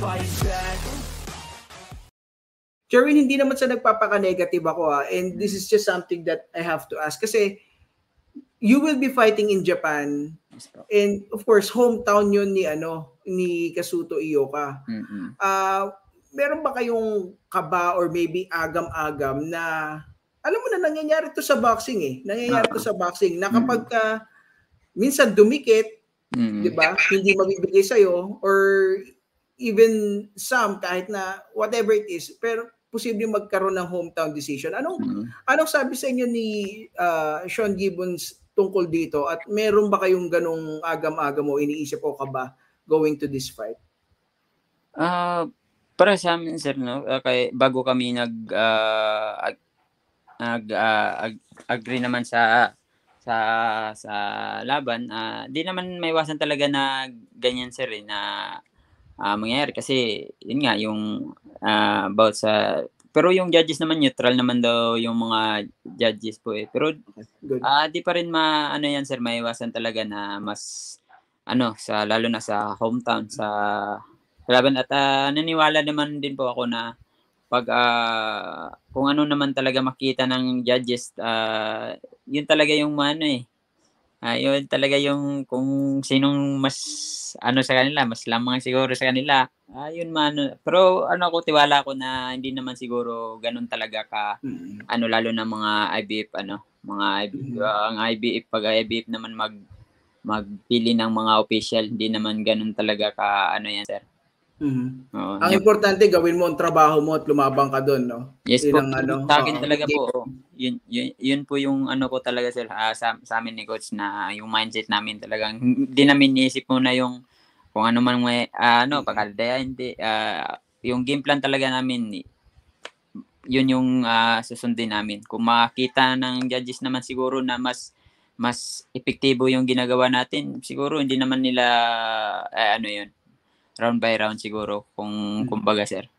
fight Jerwin, hindi naman sa nagpapaka-negative ako ah. And this is just something that I have to ask. Kasi you will be fighting in Japan. And of course, hometown yun ni ano ni Kasuto Iyoka. Uh, meron ba kayong kaba or maybe agam-agam na alam mo na nangyayari to sa boxing eh. Nangyayari to sa ah. boxing na kapag ka, minsan dumikit, mm-hmm. 'di ba? Hindi mabibigay sa'yo or even some kahit na whatever it is pero posible magkaroon ng hometown decision. ano mm-hmm. anong sabi sa inyo ni uh, Sean Gibbons tungkol dito at meron ba kayong ganong agam-agam mo iniisip o ka ba going to this fight? Uh, para sa amin sir no uh, bago kami nag uh, ag, ag, uh, ag, agree naman sa sa sa laban uh, di naman wasan talaga na ganyan sir eh, na uh, mangyayari kasi yun nga yung uh, about sa pero yung judges naman neutral naman daw yung mga judges po eh. Pero uh, di pa rin maano yan sir, maiwasan talaga na mas ano sa lalo na sa hometown sa laban at uh, naniniwala naman din po ako na pag uh, kung ano naman talaga makita ng judges uh, yun talaga yung ano eh uh, yun talaga yung kung sinong mas ano sa kanila, mas lamang siguro sa kanila. Ayun ah, uh, man. Pero ano ako, tiwala ko na hindi naman siguro ganun talaga ka, mm-hmm. ano lalo na mga IBF, ano, mga IBF, mm-hmm. Ah, ang IBF, pag IBF naman mag, magpili ng mga official, hindi naman ganun talaga ka, ano yan, sir. Mm-hmm. Oo, ang importante gawin mo ang trabaho mo at lumabang ka doon, no? Yes yun po. Ang, ano, sa akin uh, talaga po, yun, yun, yun po yung ano ko talaga sir, uh, sa, sa amin ni coach na yung mindset namin talaga. hindi namin iniisip mo na yung kung ano man may uh, ano mm-hmm. pagkaldaya hindi uh, yung game plan talaga namin yun yung uh, susundin namin. Kung makita ng judges naman siguro na mas mas epektibo yung ginagawa natin, siguro hindi naman nila eh, ano yun, round by round siguro kung mm. kumbaga sir.